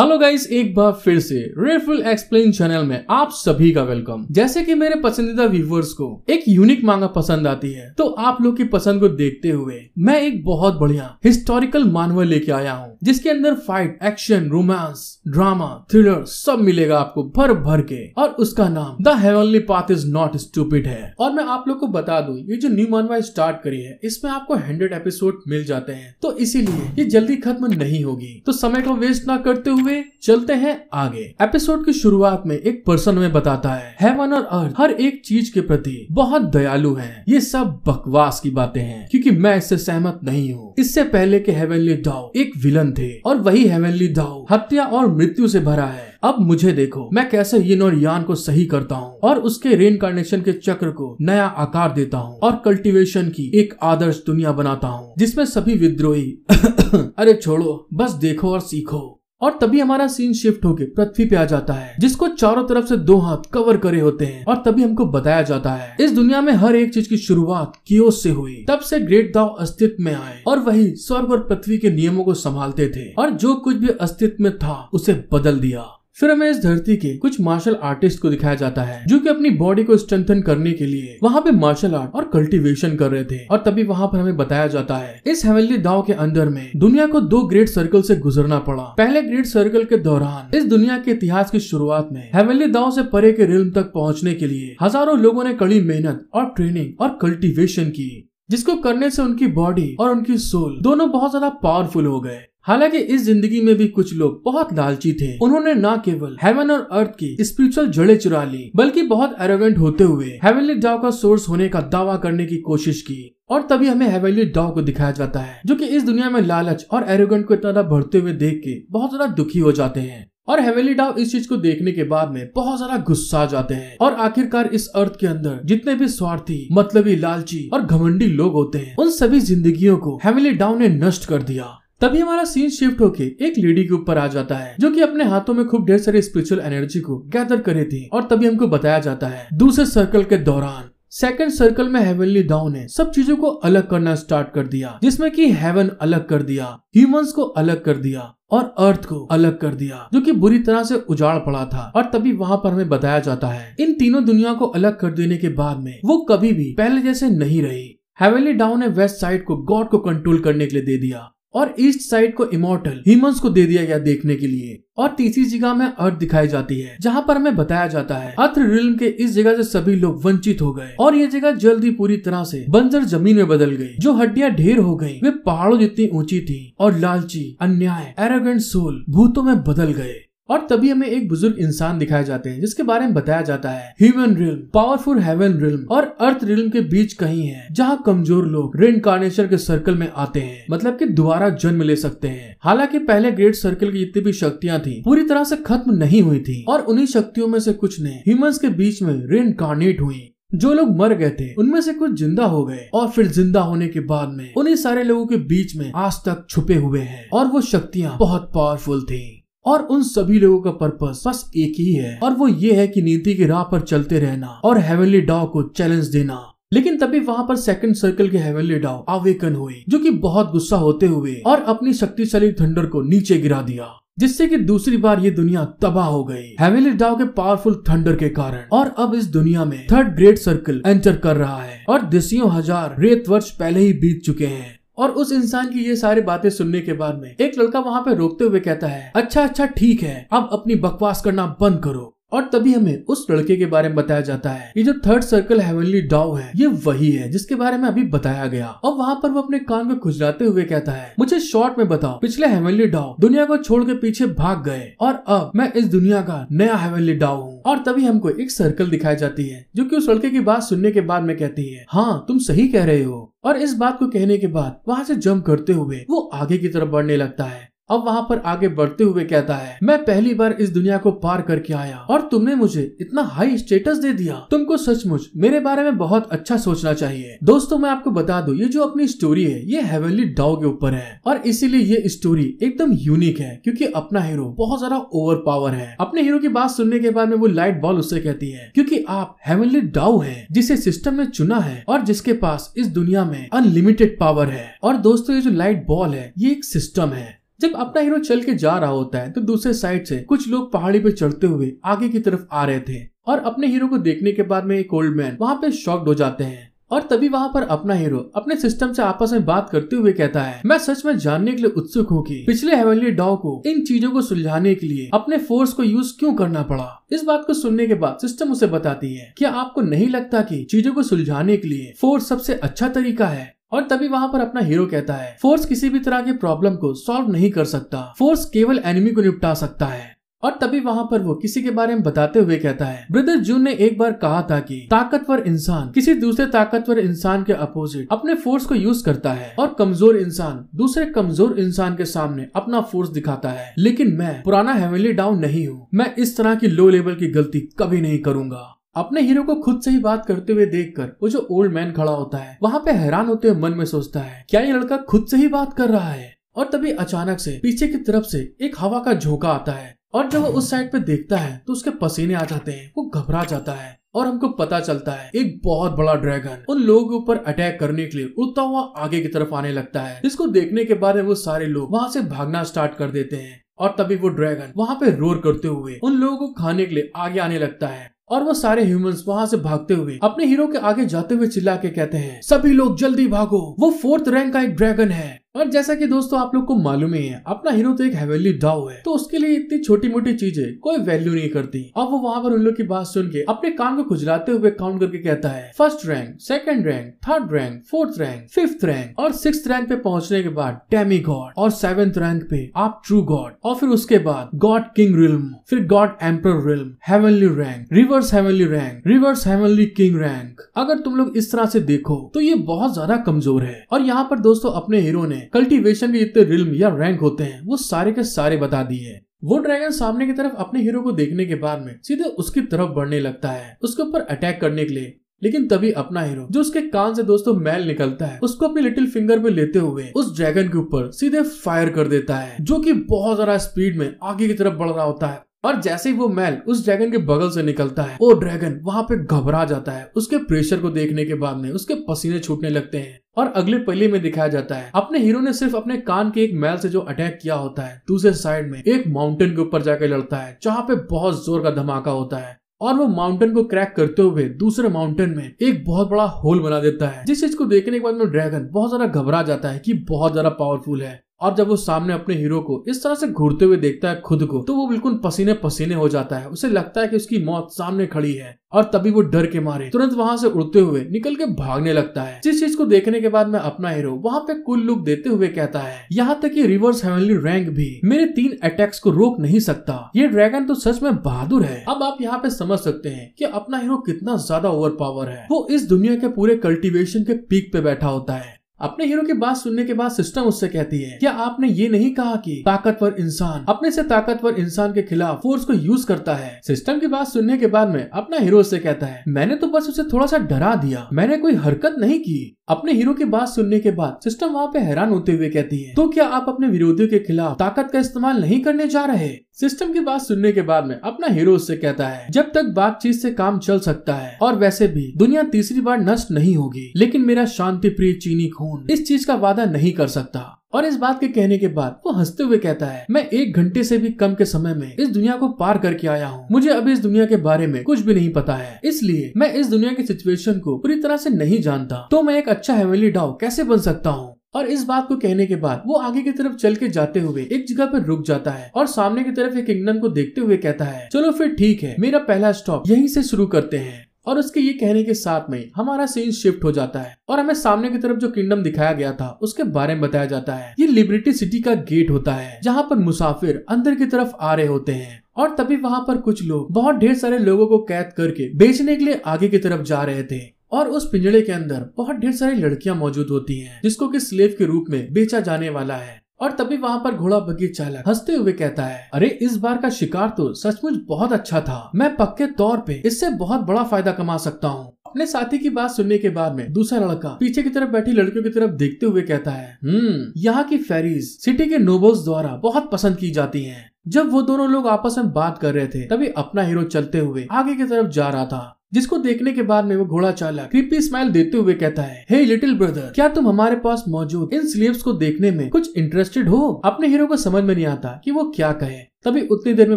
Hello guys एक बार फिर से रेफुल एक्सप्लेन चैनल में आप सभी का वेलकम जैसे कि मेरे पसंदीदा व्यूवर्स को एक यूनिक मांगा पसंद आती है तो आप लोग की पसंद को देखते हुए मैं एक बहुत बढ़िया हिस्टोरिकल मानवा लेके आया हूँ जिसके अंदर fight action romance drama thriller सब मिलेगा आपको भर भर के और उसका नाम the heavenly path is not stupid है और मैं आप लोग को बता दू ये जो न्यू मानवा स्टार्ट करी है इसमें आपको हंड्रेड एपिसोड मिल जाते हैं तो इसीलिए ये जल्दी खत्म नहीं होगी तो समय को वेस्ट ना करते हुए हुए चलते हैं आगे एपिसोड की शुरुआत में एक पर्सन में बताता है हेवन और अर्थ हर एक चीज के प्रति बहुत दयालु है ये सब बकवास की बातें हैं क्योंकि मैं इससे सहमत नहीं हूँ इससे पहले के हेवनली डाउ एक विलन थे और वही हेवनली डाउ हत्या और मृत्यु से भरा है अब मुझे देखो मैं कैसे यिन और यान को सही करता हूँ और उसके रेनकारनेशन के चक्र को नया आकार देता हूँ और कल्टीवेशन की एक आदर्श दुनिया बनाता हूँ जिसमें सभी विद्रोही अरे छोड़ो बस देखो और सीखो और तभी हमारा सीन शिफ्ट होके पृथ्वी पे आ जाता है जिसको चारों तरफ से दो हाथ कवर करे होते हैं और तभी हमको बताया जाता है इस दुनिया में हर एक चीज की शुरुआत कियोस से हुई तब से ग्रेट दाव अस्तित्व में आए और वही स्वर्ग और पृथ्वी के नियमों को संभालते थे और जो कुछ भी अस्तित्व में था उसे बदल दिया फिर हमें इस धरती के कुछ मार्शल आर्टिस्ट को दिखाया जाता है जो कि अपनी बॉडी को स्ट्रेंथन करने के लिए वहाँ पे मार्शल आर्ट और कल्टीवेशन कर रहे थे और तभी वहाँ पर हमें बताया जाता है इस हेवेली दाव के अंदर में दुनिया को दो ग्रेट सर्कल से गुजरना पड़ा पहले ग्रेट सर्कल के दौरान इस दुनिया के इतिहास की शुरुआत में हेवेली दाव से परे के रिल्म तक पहुँचने के लिए हजारों लोगों ने कड़ी मेहनत और ट्रेनिंग और कल्टिवेशन की जिसको करने से उनकी बॉडी और उनकी सोल दोनों बहुत ज्यादा पावरफुल हो गए हालांकि इस जिंदगी में भी कुछ लोग बहुत लालची थे उन्होंने न केवल हेवन और अर्थ की स्पिरिचुअल जड़े चुरा ली बल्कि बहुत एरोगेंट होते हुए हेवनली डाव का सोर्स होने का दावा करने की कोशिश की और तभी हमें हेवनली डाव को दिखाया जाता है जो कि इस दुनिया में लालच और एरोगेंट को इतना बढ़ते हुए देख के बहुत ज्यादा दुखी हो जाते हैं और हेवेली डाव इस चीज को देखने के बाद में बहुत ज्यादा गुस्सा आ जाते हैं और आखिरकार इस अर्थ के अंदर जितने भी स्वार्थी मतलबी लालची और घमंडी लोग होते हैं उन सभी जिंदगियों को हेवेली डाव ने नष्ट कर दिया तभी हमारा सीन शिफ्ट होके एक लेडी के ऊपर आ जाता है जो कि अपने हाथों में खूब ढेर सारी स्पिरिचुअल एनर्जी को गैदर करे थी और तभी हमको बताया जाता है दूसरे सर्कल के दौरान सेकंड सर्कल में हेवनली डाउन ने सब चीजों को अलग करना स्टार्ट कर दिया जिसमें कि हेवन अलग कर दिया ह्यूमंस को अलग कर दिया और अर्थ को अलग कर दिया जो कि बुरी तरह से उजाड़ पड़ा था और तभी वहाँ पर हमें बताया जाता है इन तीनों दुनिया को अलग कर देने के बाद में वो कभी भी पहले जैसे नहीं रही हेवनली डाउन ने वेस्ट साइड को गॉड को कंट्रोल करने के लिए दे दिया और ईस्ट साइड को इमोर्टल ह्यूमंस को दे दिया गया देखने के लिए और तीसरी जगह में अर्थ दिखाई जाती है जहाँ पर हमें बताया जाता है अर्थ रिल्म के इस जगह से सभी लोग वंचित हो गए और ये जगह जल्द ही पूरी तरह से बंजर जमीन में बदल गई जो हड्डियाँ ढेर हो गई वे पहाड़ों जितनी ऊंची थी और लालची अन्याय एरोगेंट सोल भूतों में बदल गए और तभी हमें एक बुजुर्ग इंसान दिखाए जाते हैं जिसके बारे में बताया जाता है human realm powerful heaven realm और अर्थ रिल्म के बीच कहीं है जहाँ कमजोर लोग कार्नेशर के सर्कल में आते हैं मतलब कि दोबारा जन्म ले सकते हैं हालांकि पहले ग्रेट सर्कल की जितनी भी शक्तियाँ थी पूरी तरह से खत्म नहीं हुई थी और उन्ही शक्तियों में से कुछ ने ह्यूमन के बीच में कार्नेट हुई जो लोग मर गए थे उनमें से कुछ जिंदा हो गए और फिर जिंदा होने के बाद में उन्हीं सारे लोगों के बीच में आज तक छुपे हुए हैं और वो शक्तियाँ बहुत पावरफुल थी और उन सभी लोगों का पर्पस बस एक ही है और वो ये है कि नीति की राह पर चलते रहना और हेवनली डॉ को चैलेंज देना लेकिन तभी वहाँ पर सेकंड सर्कल के हेवनली डाव आवेकन हुए जो कि बहुत गुस्सा होते हुए और अपनी शक्तिशाली थंडर को नीचे गिरा दिया जिससे कि दूसरी बार ये दुनिया तबाह हो गई हेवनली डाव के पावरफुल थंडर के कारण और अब इस दुनिया में थर्ड ग्रेट सर्कल एंटर कर रहा है और दसियों हजार रेत वर्ष पहले ही बीत चुके हैं और उस इंसान की ये सारी बातें सुनने के बाद में एक लड़का वहाँ पे रोकते हुए कहता है अच्छा अच्छा ठीक है अब अपनी बकवास करना बंद करो और तभी हमें उस लड़के के बारे में बताया जाता है ये जो थर्ड सर्कल हेवनली डाउ है ये वही है जिसके बारे में अभी बताया गया और वहाँ पर वो अपने कान को खुजलाते हुए कहता है मुझे शॉर्ट में बताओ पिछले हेवनली डाउ दुनिया को छोड़ के पीछे भाग गए और अब मैं इस दुनिया का नया हेवनली डाउ हूँ और तभी हमको एक सर्कल दिखाई जाती है जो की उस लड़के की बात सुनने के बाद में कहती है हाँ तुम सही कह रहे हो और इस बात को कहने के बाद वहाँ से जंप करते हुए वो आगे की तरफ बढ़ने लगता है अब वहाँ पर आगे बढ़ते हुए कहता है मैं पहली बार इस दुनिया को पार करके आया और तुमने मुझे इतना हाई स्टेटस दे दिया तुमको सचमुच मेरे बारे में बहुत अच्छा सोचना चाहिए दोस्तों मैं आपको बता दू ये जो अपनी स्टोरी है ये हेवनली डाउ के ऊपर है और इसीलिए ये स्टोरी एकदम यूनिक है क्योंकि अपना हीरो बहुत ज्यादा ओवर पावर है अपने हीरो की बात सुनने के बाद में वो लाइट बॉल उससे कहती है क्योंकि आप हेवनली डाउ है जिसे सिस्टम में चुना है और जिसके पास इस दुनिया में अनलिमिटेड पावर है और दोस्तों ये जो लाइट बॉल है ये एक सिस्टम है जब अपना हीरो चल के जा रहा होता है तो दूसरे साइड से कुछ लोग पहाड़ी पे चढ़ते हुए आगे की तरफ आ रहे थे और अपने हीरो को देखने के बाद में एक ओल्ड मैन वहाँ पे शॉक्ड हो जाते हैं और तभी वहाँ पर अपना हीरो अपने सिस्टम से आपस में बात करते हुए कहता है मैं सच में जानने के लिए उत्सुक हूँ कि पिछले हेवनली डॉ को इन चीजों को सुलझाने के लिए अपने फोर्स को यूज क्यों करना पड़ा इस बात को सुनने के बाद सिस्टम उसे बताती है क्या आपको नहीं लगता कि चीजों को सुलझाने के लिए फोर्स सबसे अच्छा तरीका है और तभी वहाँ पर अपना हीरो कहता है फोर्स किसी भी तरह के प्रॉब्लम को सॉल्व नहीं कर सकता फोर्स केवल एनिमी को निपटा सकता है और तभी वहाँ पर वो किसी के बारे में बताते हुए कहता है ब्रदर जून ने एक बार कहा था कि ताकतवर इंसान किसी दूसरे ताकतवर इंसान के अपोजिट अपने फोर्स को यूज करता है और कमजोर इंसान दूसरे कमजोर इंसान के सामने अपना फोर्स दिखाता है लेकिन मैं पुराना हेवेली डाउन नहीं हूँ मैं इस तरह की लो लेवल की गलती कभी नहीं करूंगा अपने हीरो को खुद से ही बात करते हुए देखकर वो जो ओल्ड मैन खड़ा होता है वहाँ पे हैरान होते हुए मन में सोचता है क्या ये लड़का खुद से ही बात कर रहा है और तभी अचानक से पीछे की तरफ से एक हवा का झोंका आता है और जब वो उस साइड पे देखता है तो उसके पसीने आ जाते हैं वो घबरा जाता है और हमको पता चलता है एक बहुत बड़ा ड्रैगन उन लोगों के ऊपर अटैक करने के लिए उड़ता हुआ आगे की तरफ आने लगता है जिसको देखने के बाद वो सारे लोग वहाँ से भागना स्टार्ट कर देते हैं और तभी वो ड्रैगन वहाँ पे रोर करते हुए उन लोगों को खाने के लिए आगे आने लगता है और वो सारे ह्यूमंस वहाँ से भागते हुए अपने हीरो के आगे जाते हुए चिल्ला के कहते हैं सभी लोग जल्दी भागो वो फोर्थ रैंक का एक ड्रैगन है और जैसा कि दोस्तों आप लोग को मालूम ही है अपना हीरो तो एक हवेली डाउ है तो उसके लिए इतनी छोटी मोटी चीजें कोई वैल्यू नहीं करती और वो वहाँ पर उन लोग की बात सुन के अपने कान को खुजलाते हुए काउंट करके कहता है first rank second rank third rank fourth rank fifth rank और सिक्स रैंक पे पहुंचने के बाद डेमी गॉड और सेवेंथ रैंक पे आप ट्रू गॉड और फिर उसके बाद गॉड किंग रिल्म फिर god emperor realm heavenly rank reverse heavenly rank reverse heavenly king rank अगर तुम लोग इस तरह से देखो तो ये बहुत ज्यादा कमजोर है और यहाँ पर दोस्तों अपने हीरो ने में कल्टीवेशन के जितने रिल्म या रैंक होते हैं वो सारे के सारे बता दिए हैं वो ड्रैगन सामने की तरफ अपने हीरो को देखने के बाद में सीधे उसकी तरफ बढ़ने लगता है उसके ऊपर अटैक करने के लिए लेकिन तभी अपना हीरो जो उसके कान से दोस्तों मैल निकलता है उसको अपने लिटिल फिंगर पे लेते हुए उस ड्रैगन के ऊपर सीधे फायर कर देता है जो कि बहुत ज्यादा स्पीड में आगे की तरफ बढ़ रहा होता है और जैसे ही वो मैल उस ड्रैगन के बगल से निकलता है वो ड्रैगन वहां पे घबरा जाता है उसके प्रेशर को देखने के बाद में उसके पसीने छूटने लगते हैं और अगले पहले में दिखाया जाता है अपने हीरो ने सिर्फ अपने कान के एक मैल से जो अटैक किया होता है दूसरे साइड में एक माउंटेन के ऊपर जाकर लड़ता है जहाँ पे बहुत जोर का धमाका होता है और वो माउंटेन को क्रैक करते हुए दूसरे माउंटेन में एक बहुत बड़ा होल बना देता है जिस चीज को देखने के बाद में ड्रैगन बहुत ज्यादा घबरा जाता है कि बहुत ज्यादा पावरफुल है और जब वो सामने अपने हीरो को इस तरह से घूरते हुए देखता है खुद को तो वो बिल्कुल पसीने पसीने हो जाता है उसे लगता है कि उसकी मौत सामने खड़ी है और तभी वो डर के मारे तुरंत वहां से उड़ते हुए निकल के भागने लगता है जिस चीज को देखने के बाद मैं अपना हीरो वहाँ पे कुल लुक देते हुए कहता है यहाँ तक कि रिवर्स हेवनली रैंक भी मेरे तीन अटैक्स को रोक नहीं सकता ये ड्रैगन तो सच में बहादुर है अब आप यहाँ पे समझ सकते हैं कि अपना हीरो कितना ज्यादा ओवर पावर है वो इस दुनिया के पूरे कल्टिवेशन के पीक पे बैठा होता है अपने हीरो की बात सुनने के बाद सिस्टम उससे कहती है क्या आपने ये नहीं कहा कि ताकतवर इंसान अपने से ताकतवर इंसान के खिलाफ फोर्स को यूज करता है सिस्टम की बात सुनने के बाद में अपना हीरो से कहता है मैंने तो बस उसे थोड़ा सा डरा दिया मैंने कोई हरकत नहीं की अपने हीरो की बात सुनने के बाद सिस्टम वहाँ पे हैरान होते हुए कहती है तो क्या आप अपने विरोधियों के खिलाफ ताकत का इस्तेमाल नहीं करने जा रहे सिस्टम की बात सुनने के बाद में अपना हीरो उससे कहता है जब तक बातचीत से काम चल सकता है और वैसे भी दुनिया तीसरी बार नष्ट नहीं होगी लेकिन मेरा शांति प्रिय चीनी खून इस चीज का वादा नहीं कर सकता और इस बात के कहने के बाद वो हंसते हुए कहता है मैं एक घंटे से भी कम के समय में इस दुनिया को पार करके आया हूँ मुझे अभी इस दुनिया के बारे में कुछ भी नहीं पता है इसलिए मैं इस दुनिया की सिचुएशन को पूरी तरह से नहीं जानता तो मैं एक अच्छा हेवेली डाउ कैसे बन सकता हूँ और इस बात को कहने के बाद वो आगे की तरफ चल के जाते हुए एक जगह पर रुक जाता है और सामने की तरफ एक इंगन को देखते हुए कहता है चलो फिर ठीक है मेरा पहला स्टॉप यहीं से शुरू करते हैं और उसके ये कहने के साथ में हमारा सीन शिफ्ट हो जाता है और हमें सामने की तरफ जो किंगडम दिखाया गया था उसके बारे में बताया जाता है ये लिबर्टी सिटी का गेट होता है जहाँ पर मुसाफिर अंदर की तरफ आ रहे होते हैं और तभी वहाँ पर कुछ लोग बहुत ढेर सारे लोगों को कैद करके बेचने के लिए आगे की तरफ जा रहे थे और उस पिंजड़े के अंदर बहुत ढेर सारी लड़कियां मौजूद होती हैं जिसको कि स्लेव के रूप में बेचा जाने वाला है और तभी वहाँ पर घोड़ा बगी चालक हंसते हुए कहता है अरे इस बार का शिकार तो सचमुच बहुत अच्छा था मैं पक्के तौर पे इससे बहुत बड़ा फायदा कमा सकता हूँ अपने साथी की बात सुनने के बाद में दूसरा लड़का पीछे की तरफ बैठी लड़कियों की तरफ देखते हुए कहता है हम्म, यहाँ की फेरीज सिटी के नोबल्स द्वारा बहुत पसंद की जाती हैं। जब वो दोनों लोग आपस में बात कर रहे थे तभी अपना हीरो चलते हुए आगे की तरफ जा रहा था जिसको देखने के बाद में वो घोड़ा चालक क्रीपी स्माइल देते हुए कहता है हे लिटिल ब्रदर क्या तुम हमारे पास मौजूद इन स्लीव्स को देखने में कुछ इंटरेस्टेड हो अपने हीरो को समझ में नहीं आता कि वो क्या कहे तभी उतनी देर में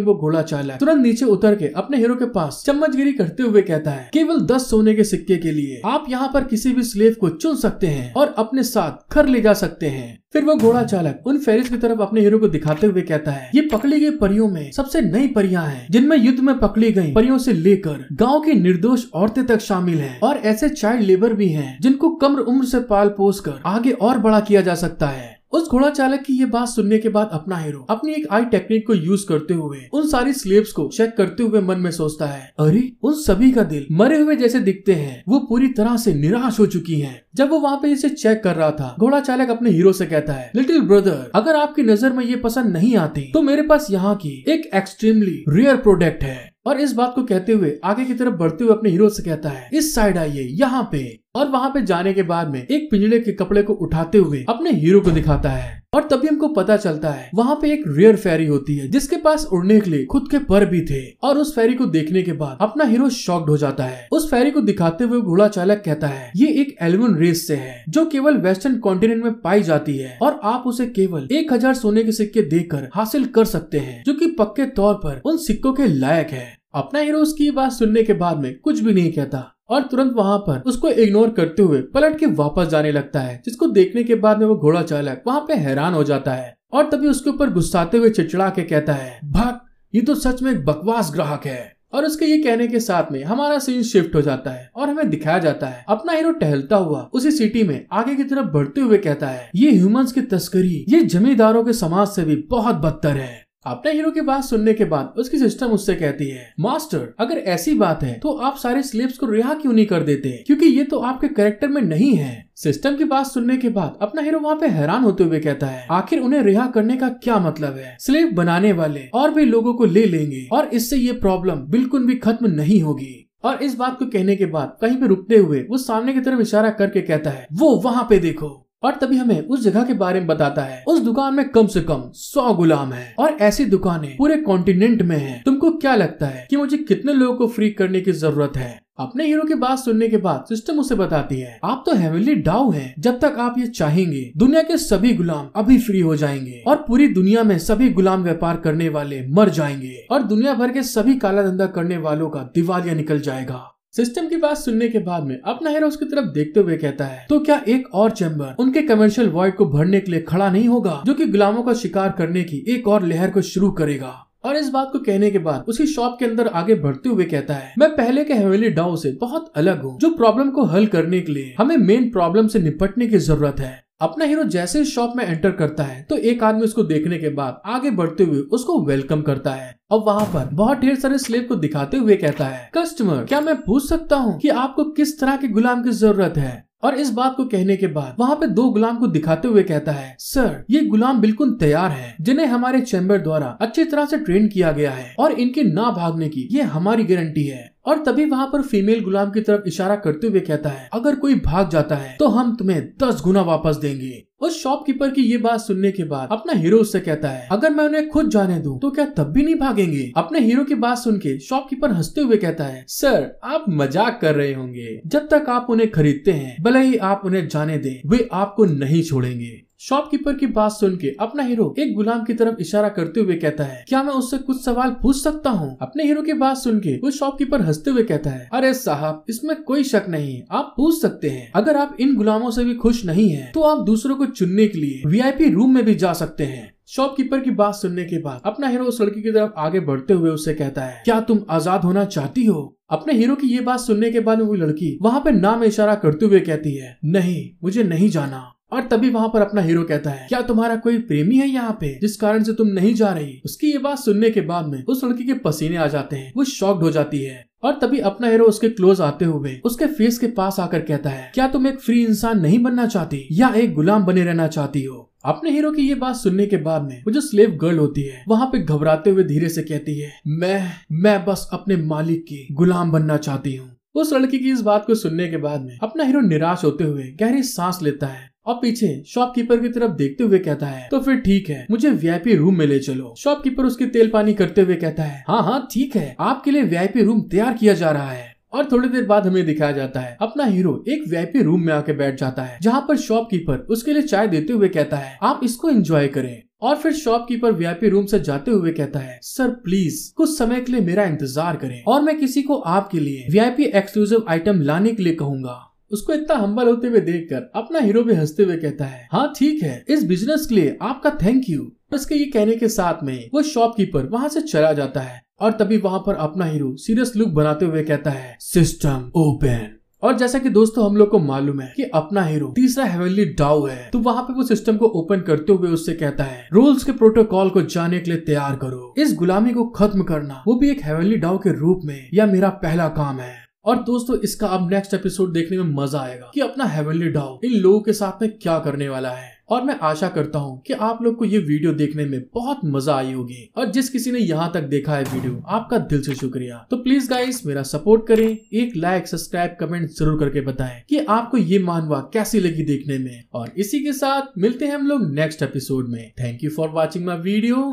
वो घोड़ा चालक तुरंत नीचे उतर के अपने हीरो के पास चम्मचगिरी करते हुए कहता है केवल दस सोने के सिक्के के लिए आप यहाँ पर किसी भी स्लेव को चुन सकते हैं और अपने साथ घर ले जा सकते हैं फिर वो घोड़ा चालक उन फेरिस की तरफ अपने हीरो को दिखाते हुए कहता है ये पकड़ी गई परियों में सबसे नई परियां हैं जिनमें युद्ध में पकड़ी गई परियों से लेकर गांव की निर्दोष औरतें तक शामिल हैं और ऐसे चाइल्ड लेबर भी हैं जिनको कम उम्र से पाल पोस कर आगे और बड़ा किया जा सकता है उस घोड़ा चालक की ये बात सुनने के बाद अपना हीरो अपनी एक आई टेक्निक को यूज करते हुए उन सारी स्लेब्स को चेक करते हुए मन में सोचता है अरे उन सभी का दिल मरे हुए जैसे दिखते हैं वो पूरी तरह से निराश हो चुकी हैं। जब वो वहाँ पे इसे चेक कर रहा था घोड़ा चालक अपने हीरो से कहता है लिटिल ब्रदर अगर आपकी नजर में ये पसंद नहीं आती तो मेरे पास यहाँ की एक एक्सट्रीमली रेयर प्रोडक्ट है और इस बात को कहते हुए आगे की तरफ बढ़ते हुए अपने हीरो से कहता है इस साइड आइए यहाँ पे और वहाँ पे जाने के बाद में एक पिंजड़े के कपड़े को उठाते हुए अपने हीरो को दिखाता है और तभी हमको पता चलता है वहाँ पे एक रेयर फेरी होती है जिसके पास उड़ने के लिए खुद के पर भी थे और उस फेरी को देखने के बाद अपना हीरो शॉक्ड हो जाता है उस फेरी को दिखाते हुए घोड़ा चालक कहता है ये एक एलिमन रेस से है जो केवल वेस्टर्न कॉन्टिनेंट में पाई जाती है और आप उसे केवल एक हजार सोने के सिक्के देकर हासिल कर सकते हैं जो की पक्के तौर पर उन सिक्कों के लायक है अपना हीरो उसकी बात सुनने के बाद में कुछ भी नहीं कहता और तुरंत वहाँ पर उसको इग्नोर करते हुए पलट के वापस जाने लगता है जिसको देखने के बाद में वो घोड़ा चालक वहाँ पे हैरान हो जाता है और तभी उसके ऊपर गुस्साते हुए चिड़चिड़ा के कहता है भक्त ये तो सच में एक बकवास ग्राहक है और उसके ये कहने के साथ में हमारा सीन शिफ्ट हो जाता है और हमें दिखाया जाता है अपना हीरो टहलता हुआ उसी सिटी में आगे की तरफ बढ़ते हुए कहता है ये ह्यूमंस की तस्करी ये जमींदारों के समाज से भी बहुत बदतर है अपने हीरो की बात सुनने के बाद उसकी सिस्टम उससे कहती है मास्टर अगर ऐसी बात है तो आप सारे स्लेब्स को रिहा क्यों नहीं कर देते क्योंकि ये तो आपके करेक्टर में नहीं है सिस्टम की बात सुनने के बाद अपना हीरो वहाँ पे हैरान होते हुए कहता है आखिर उन्हें रिहा करने का क्या मतलब है स्लेब बनाने वाले और भी लोगो को ले लेंगे और इससे ये प्रॉब्लम बिल्कुल भी खत्म नहीं होगी और इस बात को कहने के बाद कहीं पे रुकते हुए वो सामने की तरफ इशारा करके कहता है वो वहाँ पे देखो और तभी हमें उस जगह के बारे में बताता है उस दुकान में कम से कम सौ गुलाम है और ऐसी दुकानें पूरे कॉन्टिनेंट में है तुमको क्या लगता है कि मुझे कितने लोगों को फ्री करने की जरूरत है अपने हीरो की बात सुनने के बाद सिस्टम उसे बताती है आप तो हेवनली डाउ हैं जब तक आप ये चाहेंगे दुनिया के सभी गुलाम अभी फ्री हो जाएंगे और पूरी दुनिया में सभी गुलाम व्यापार करने वाले मर जाएंगे और दुनिया भर के सभी काला धंधा करने वालों का दिवालिया निकल जाएगा सिस्टम की बात सुनने के बाद में अपना हीरो उसकी तरफ देखते हुए कहता है तो क्या एक और चैम्बर उनके कमर्शियल वॉइड को भरने के लिए खड़ा नहीं होगा जो कि गुलामों का शिकार करने की एक और लहर को शुरू करेगा और इस बात को कहने के बाद उसी शॉप के अंदर आगे बढ़ते हुए कहता है मैं पहले के हवेली डाउ से बहुत अलग हूँ जो प्रॉब्लम को हल करने के लिए हमें मेन प्रॉब्लम से निपटने की जरूरत है अपना हीरो जैसे ही शॉप में एंटर करता है तो एक आदमी उसको देखने के बाद आगे बढ़ते हुए उसको वेलकम करता है और वहाँ पर बहुत ढेर सारे स्लेव को दिखाते हुए कहता है कस्टमर क्या मैं पूछ सकता हूँ कि आपको किस तरह के गुलाम की जरूरत है और इस बात को कहने के बाद वहाँ पे दो गुलाम को दिखाते हुए कहता है सर ये गुलाम बिल्कुल तैयार है जिन्हें हमारे चैम्बर द्वारा अच्छी तरह से ट्रेन किया गया है और इनके ना भागने की ये हमारी गारंटी है और तभी वहाँ पर फीमेल गुलाम की तरफ इशारा करते हुए कहता है अगर कोई भाग जाता है तो हम तुम्हें दस गुना वापस देंगे उस शॉपकीपर की ये बात सुनने के बाद अपना हीरो उससे कहता है अगर मैं उन्हें खुद जाने दूं तो क्या तब भी नहीं भागेंगे अपने हीरो की बात सुन के शॉपकीपर हंसते हुए कहता है सर आप मजाक कर रहे होंगे जब तक आप उन्हें खरीदते हैं भले ही आप उन्हें जाने दें वे आपको नहीं छोड़ेंगे शॉपकीपर की बात सुन के अपना हीरो एक गुलाम की तरफ इशारा करते हुए कहता है क्या मैं उससे कुछ सवाल पूछ सकता हूँ अपने हीरो की बात सुन के वो शॉपकीपर हंसते हुए कहता है अरे साहब इसमें कोई शक नहीं आप पूछ सकते हैं अगर आप इन गुलामों से भी खुश नहीं है तो आप दूसरों को चुनने के लिए वीआईपी रूम में भी जा सकते हैं शॉपकीपर की बात सुनने के बाद अपना हीरो उस लड़की की तरफ आगे बढ़ते हुए उसे कहता है क्या तुम आजाद होना चाहती हो अपने हीरो की ये बात सुनने के बाद वो लड़की वहाँ पे नाम इशारा करते हुए कहती है नहीं मुझे नहीं जाना और तभी वहाँ पर अपना हीरो कहता है क्या तुम्हारा कोई प्रेमी है यहाँ पे जिस कारण से तुम नहीं जा रही उसकी ये बात सुनने के बाद में उस लड़की के पसीने आ जाते हैं वो शॉक्ड हो जाती है और तभी अपना हीरो उसके क्लोज आते हुए उसके फेस के पास आकर कहता है क्या तुम एक फ्री इंसान नहीं बनना चाहती या एक गुलाम बने रहना चाहती हो अपने हीरो की ये बात सुनने के बाद में वो जो स्लेव गर्ल होती है वहाँ पे घबराते हुए धीरे से कहती है मैं मैं बस अपने मालिक की गुलाम बनना चाहती हूँ उस लड़की की इस बात को सुनने के बाद में अपना हीरो निराश होते हुए गहरी सांस लेता है और पीछे शॉपकीपर की तरफ देखते हुए कहता है तो फिर ठीक है मुझे वीआईपी रूम में ले चलो शॉपकीपर उसके तेल पानी करते हुए कहता है हाँ हाँ ठीक है आपके लिए वीआईपी रूम तैयार किया जा रहा है और थोड़ी देर बाद हमें दिखाया जाता है अपना हीरो एक वीआईपी रूम में आके बैठ जाता है जहाँ पर शॉपकीपर उसके लिए चाय देते हुए कहता है आप इसको एंजॉय करें और फिर शॉपकीपर वीआईपी रूम से जाते हुए कहता है सर प्लीज कुछ समय के लिए मेरा इंतजार करें और मैं किसी को आपके लिए वीआईपी एक्सक्लूसिव आइटम लाने के लिए कहूंगा उसको इतना हम्बल होते हुए देखकर अपना हीरो भी हंसते हुए कहता है हाँ ठीक है इस बिजनेस के लिए आपका थैंक यू उसके ये कहने के साथ में वो शॉपकीपर वहाँ से चला जाता है और तभी वहाँ पर अपना हीरो सीरियस लुक बनाते हुए कहता है सिस्टम ओपन और जैसा कि दोस्तों हम लोग को मालूम है कि अपना हीरो तीसरा हेवेली डाउ है तो वहाँ पे वो सिस्टम को ओपन करते हुए उससे कहता है रूल्स के प्रोटोकॉल को जाने के लिए तैयार करो इस गुलामी को खत्म करना वो भी एक हेवेली डाउ के रूप में यह मेरा पहला काम है और दोस्तों इसका अब नेक्स्ट एपिसोड देखने में मजा आएगा कि अपना हेवनली डाउ इन लोगों के साथ में क्या करने वाला है और मैं आशा करता हूँ कि आप लोग को ये वीडियो देखने में बहुत मजा आई होगी और जिस किसी ने यहाँ तक देखा है वीडियो आपका दिल से शुक्रिया तो प्लीज गाइस मेरा सपोर्ट करें एक लाइक सब्सक्राइब कमेंट जरूर करके बताएं कि आपको ये मानवा कैसी लगी देखने में और इसी के साथ मिलते हैं हम लोग नेक्स्ट एपिसोड में thank you for watching my video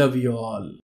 love you all